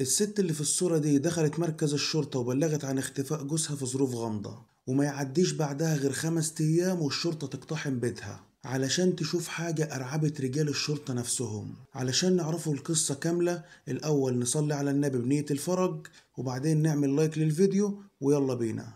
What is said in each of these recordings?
الست اللي في الصورة دي دخلت مركز الشرطة وبلغت عن اختفاء جوزها في ظروف غامضة وما يعديش بعدها غير خمس أيام والشرطة تقتحم بيتها علشان تشوف حاجة أرعبت رجال الشرطة نفسهم علشان نعرفوا القصة كاملة الأول نصلي على النبي بنية الفرج وبعدين نعمل لايك للفيديو ويلا بينا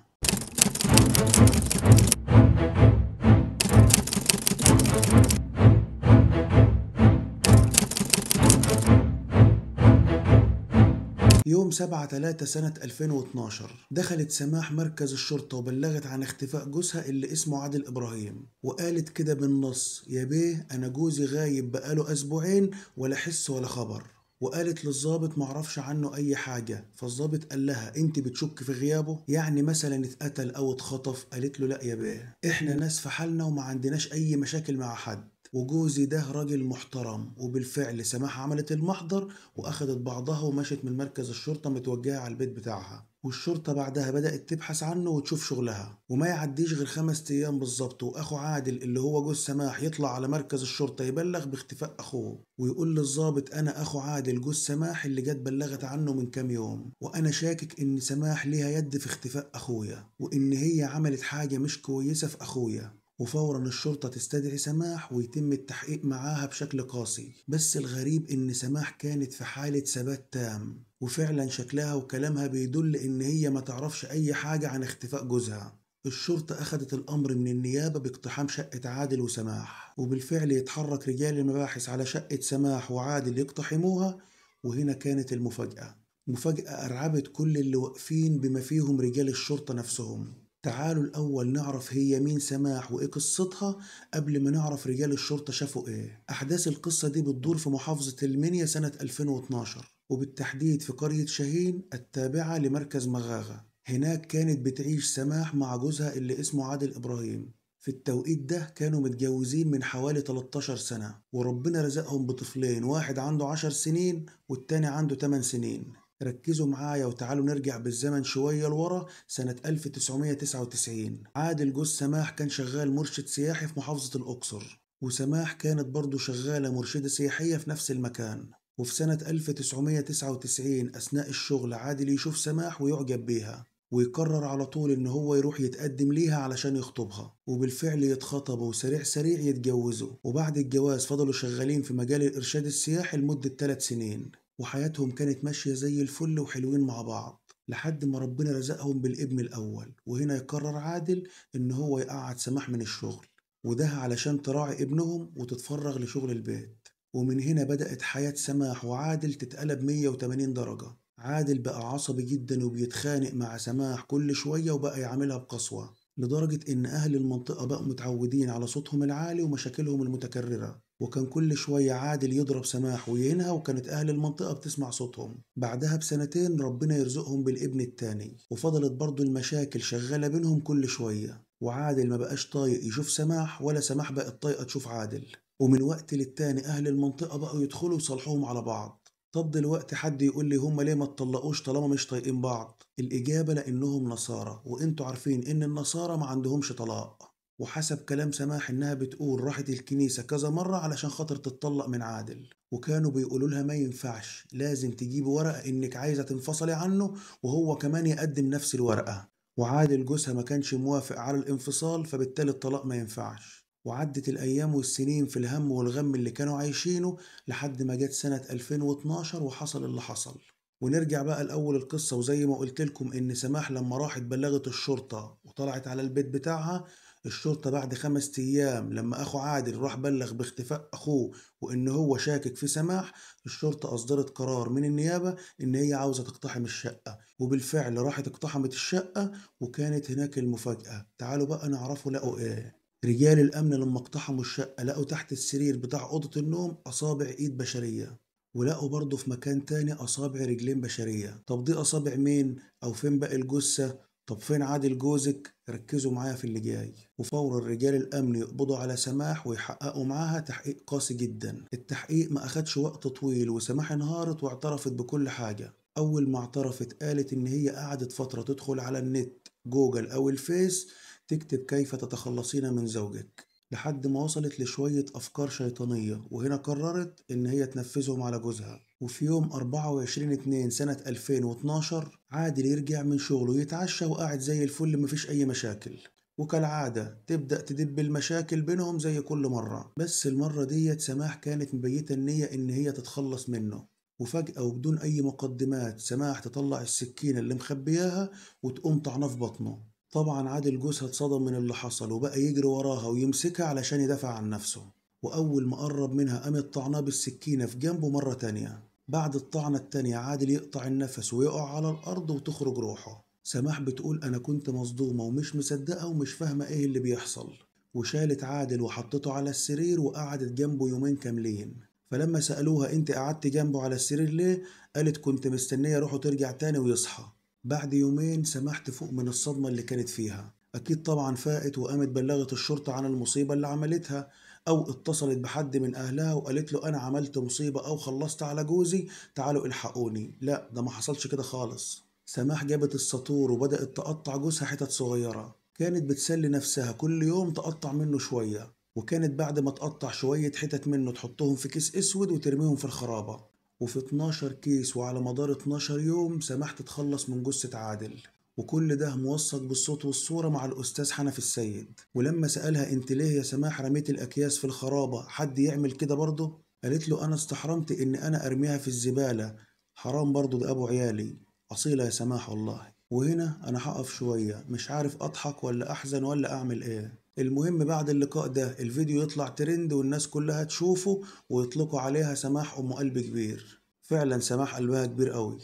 يوم 7 3 سنة 2012 دخلت سماح مركز الشرطة وبلغت عن اختفاء جوزها اللي اسمه عادل إبراهيم وقالت كده بالنص يا بيه أنا جوزي غايب بقاله أسبوعين ولا حس ولا خبر وقالت للظابط معرفش عنه أي حاجة فالظابط قال لها أنت بتشك في غيابه يعني مثلا اتقتل أو اتخطف قالت له لا يا بيه إحنا ناس في حالنا وما عندناش أي مشاكل مع حد وجوزي ده راجل محترم وبالفعل سماح عملت المحضر واخدت بعضها ومشت من مركز الشرطه متوجهه على البيت بتاعها والشرطة بعدها بدأت تبحث عنه وتشوف شغلها وما يعديش غير خمس أيام بالظبط وأخو عادل اللي هو جوز سماح يطلع على مركز الشرطة يبلغ باختفاء أخوه ويقول للظابط أنا أخو عادل جوز سماح اللي جت بلغت عنه من كام يوم وأنا شاكك إن سماح ليها يد في اختفاء أخويا وإن هي عملت حاجة مش كويسة في أخويا وفورا الشرطة تستدعي سماح ويتم التحقيق معاها بشكل قاسي بس الغريب ان سماح كانت في حالة ثبات تام وفعلا شكلها وكلامها بيدل ان هي ما تعرفش اي حاجة عن اختفاء جوزها الشرطة أخدت الأمر من النيابة باقتحام شقة عادل وسماح وبالفعل يتحرك رجال المباحث على شقة سماح وعادل يقتحموها وهنا كانت المفاجأة مفاجأة أرعبت كل اللي واقفين بما فيهم رجال الشرطة نفسهم تعالوا الأول نعرف هي مين سماح وإيه قصتها قبل ما نعرف رجال الشرطة شافوا إيه أحداث القصة دي بتدور في محافظة المنيا سنة 2012 وبالتحديد في قرية شاهين التابعة لمركز مغاغة هناك كانت بتعيش سماح مع جوزها اللي اسمه عادل إبراهيم في التوقيت ده كانوا متجوزين من حوالي 13 سنة وربنا رزقهم بطفلين واحد عنده 10 سنين والتاني عنده 8 سنين ركزوا معايا وتعالوا نرجع بالزمن شوية لورا سنة 1999 عادل جوز سماح كان شغال مرشد سياحي في محافظة الأقصر وسماح كانت برضه شغالة مرشدة سياحية في نفس المكان وفي سنة 1999 أثناء الشغل عادل يشوف سماح ويعجب بيها ويقرر على طول إن هو يروح يتقدم ليها علشان يخطبها وبالفعل يتخطبوا وسريع سريع يتجوزوا وبعد الجواز فضلوا شغالين في مجال الإرشاد السياحي لمدة 3 سنين وحياتهم كانت ماشية زي الفل وحلوين مع بعض لحد ما ربنا رزقهم بالابن الأول وهنا يقرر عادل إن هو يقعد سماح من الشغل وده علشان تراعي ابنهم وتتفرغ لشغل البيت ومن هنا بدأت حياة سماح وعادل تتقلب 180 درجة عادل بقى عصبي جدا وبيتخانق مع سماح كل شوية وبقى يعاملها بقسوة لدرجة إن أهل المنطقة بقوا متعودين على صوتهم العالي ومشاكلهم المتكررة وكان كل شوية عادل يضرب سماح ويهينها وكانت أهل المنطقة بتسمع صوتهم بعدها بسنتين ربنا يرزقهم بالابن التاني وفضلت برضه المشاكل شغالة بينهم كل شوية وعادل ما بقاش طايق يشوف سماح ولا سماح بقت طايقة تشوف عادل ومن وقت للتاني أهل المنطقة بقوا يدخلوا يصالحوهم على بعض طب دلوقتي حد يقول لي هما ليه ما اتطلقوش طالما مش طايقين بعض الإجابة لأنهم نصارى وإنتوا عارفين إن النصارى ما عندهمش طلاق وحسب كلام سماح إنها بتقول راحت الكنيسة كذا مرة علشان خاطر تتطلق من عادل وكانوا بيقولوا لها ما ينفعش لازم تجيبي ورقة إنك عايزة تنفصلي عنه وهو كمان يقدم نفس الورقة وعادل جوزها ما كانش موافق على الانفصال فبالتالي الطلاق ما ينفعش وعدت الأيام والسنين في الهم والغم اللي كانوا عايشينه لحد ما جت سنة 2012 وحصل اللي حصل ونرجع بقى لأول القصة وزي ما قلت لكم إن سماح لما راحت بلغت الشرطة وطلعت على البيت بتاعها الشرطة بعد خمس أيام لما أخو عادل راح بلغ باختفاء أخوه وإن هو شاكك في سماح الشرطة أصدرت قرار من النيابة إن هي عاوزة تقتحم الشقة وبالفعل راحت اقتحمت الشقة وكانت هناك المفاجأة تعالوا بقى نعرفوا لقوا إيه رجال الأمن لما اقتحموا الشقة لقوا تحت السرير بتاع أوضة النوم أصابع إيد بشرية ولقوا برضه في مكان تاني أصابع رجلين بشرية طب دي أصابع مين أو فين بقى الجثة طب فين عادل جوزك؟ ركزوا معايا في اللي جاي وفورا رجال الامن يقبضوا على سماح ويحققوا معاها تحقيق قاسي جدا التحقيق ما اخدش وقت طويل وسماح انهارت واعترفت بكل حاجه اول ما اعترفت قالت ان هي قعدت فتره تدخل على النت جوجل او الفيس تكتب كيف تتخلصين من زوجك لحد ما وصلت لشوية أفكار شيطانية وهنا قررت إن هي تنفذهم على جوزها وفي يوم 24 2 سنة 2012 عادل يرجع من شغله يتعشى وقاعد زي الفل مفيش أي مشاكل وكالعادة تبدأ تدب المشاكل بينهم زي كل مرة بس المرة ديت سماح كانت مبيتة النية إن هي تتخلص منه وفجأة وبدون أي مقدمات سماح تطلع السكينة اللي مخبياها وتقوم طعناه في بطنه طبعا عادل جوزها اتصدم من اللي حصل وبقى يجري وراها ويمسكها علشان يدافع عن نفسه وأول ما قرب منها قامت طعناه بالسكينة في جنبه مرة تانية بعد الطعنة التانية عادل يقطع النفس ويقع على الأرض وتخرج روحه سماح بتقول أنا كنت مصدومة ومش مصدقة ومش فاهمة إيه اللي بيحصل وشالت عادل وحطته على السرير وقعدت جنبه يومين كاملين فلما سألوها أنت قعدت جنبه على السرير ليه؟ قالت كنت مستنية روحه ترجع تاني ويصحى بعد يومين سمحت فوق من الصدمة اللي كانت فيها أكيد طبعا فاقت وقامت بلغت الشرطة عن المصيبة اللي عملتها أو اتصلت بحد من أهلها وقالت له أنا عملت مصيبة أو خلصت على جوزي تعالوا الحقوني لا ده ما حصلش كده خالص سماح جابت السطور وبدأت تقطع جوزها حتت صغيرة كانت بتسلي نفسها كل يوم تقطع منه شوية وكانت بعد ما تقطع شوية حتت منه تحطهم في كيس أسود وترميهم في الخرابة وفي 12 كيس وعلى مدار 12 يوم سمحت تخلص من جثة عادل وكل ده موثق بالصوت والصورة مع الأستاذ حنف السيد ولما سألها أنت ليه يا سماح رميت الأكياس في الخرابة حد يعمل كده برضه؟ قالت له أنا استحرمت إن أنا أرميها في الزبالة حرام برضه ده أبو عيالي أصيلة يا سماح والله وهنا أنا هقف شوية مش عارف أضحك ولا أحزن ولا أعمل إيه المهم بعد اللقاء ده الفيديو يطلع ترند والناس كلها تشوفه ويطلقوا عليها سماح أم قلب كبير فعلا سماح قلبها كبير قوي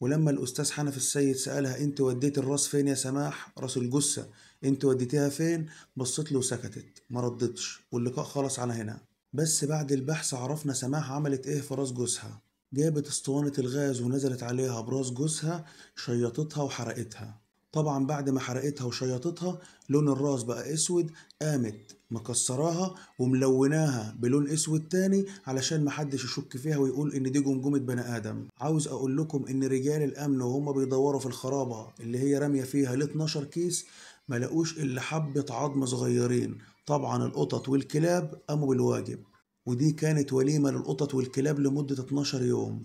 ولما الأستاذ حنف السيد سألها أنت وديت الراس فين يا سماح راس الجثة أنت وديتيها فين بصت له وسكتت ما ردتش واللقاء خلص على هنا بس بعد البحث عرفنا سماح عملت ايه في راس جوزها جابت اسطوانة الغاز ونزلت عليها براس جوزها شيطتها وحرقتها طبعا بعد ما حرقتها وشيطتها لون الراس بقى اسود قامت مكسراها وملوناها بلون اسود تاني علشان محدش يشك فيها ويقول ان دي جمجمه بني ادم عاوز اقول لكم ان رجال الامن وهم بيدوروا في الخرابه اللي هي راميه فيها ال 12 كيس ما لقوش الا حبه عظم صغيرين طبعا القطط والكلاب قاموا بالواجب ودي كانت وليمه للقطط والكلاب لمده 12 يوم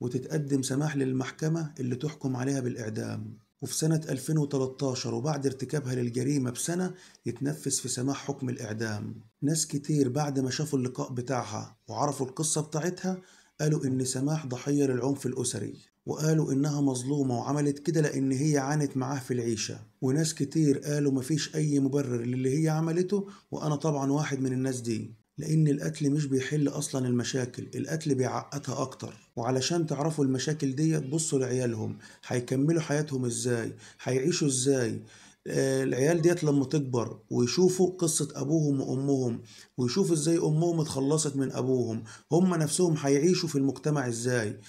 وتتقدم سماح للمحكمه اللي تحكم عليها بالاعدام وفي سنة 2013 وبعد ارتكابها للجريمة بسنة يتنفذ في سماح حكم الإعدام ناس كتير بعد ما شافوا اللقاء بتاعها وعرفوا القصة بتاعتها قالوا إن سماح ضحية للعنف الأسري وقالوا إنها مظلومة وعملت كده لأن هي عانت معاه في العيشة وناس كتير قالوا مفيش أي مبرر للي هي عملته وأنا طبعا واحد من الناس دي لأن القتل مش بيحل أصلا المشاكل القتل بيعقدها أكتر وعلشان تعرفوا المشاكل دي بصوا لعيالهم هيكملوا حياتهم إزاي هيعيشوا إزاي آه، العيال ديت لما تكبر ويشوفوا قصة أبوهم وأمهم ويشوفوا إزاي أمهم اتخلصت من أبوهم هم نفسهم هيعيشوا في المجتمع إزاي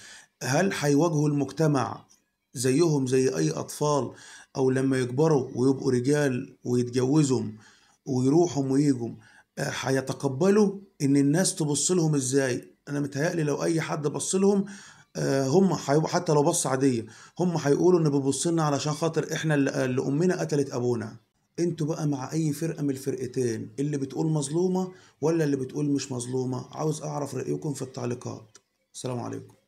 هل هيواجهوا المجتمع زيهم زي أي أطفال أو لما يكبروا ويبقوا رجال ويتجوزوا ويروحوا ويجوا هيتقبلوا ان الناس تبص لهم ازاي انا متهيألي لو اي حد بص لهم آه، هم حتى لو بص عاديه هم هيقولوا ان بيبص لنا علشان خاطر احنا اللي امنا قتلت ابونا انتوا بقى مع اي فرقه من الفرقتين اللي بتقول مظلومه ولا اللي بتقول مش مظلومه عاوز اعرف رايكم في التعليقات السلام عليكم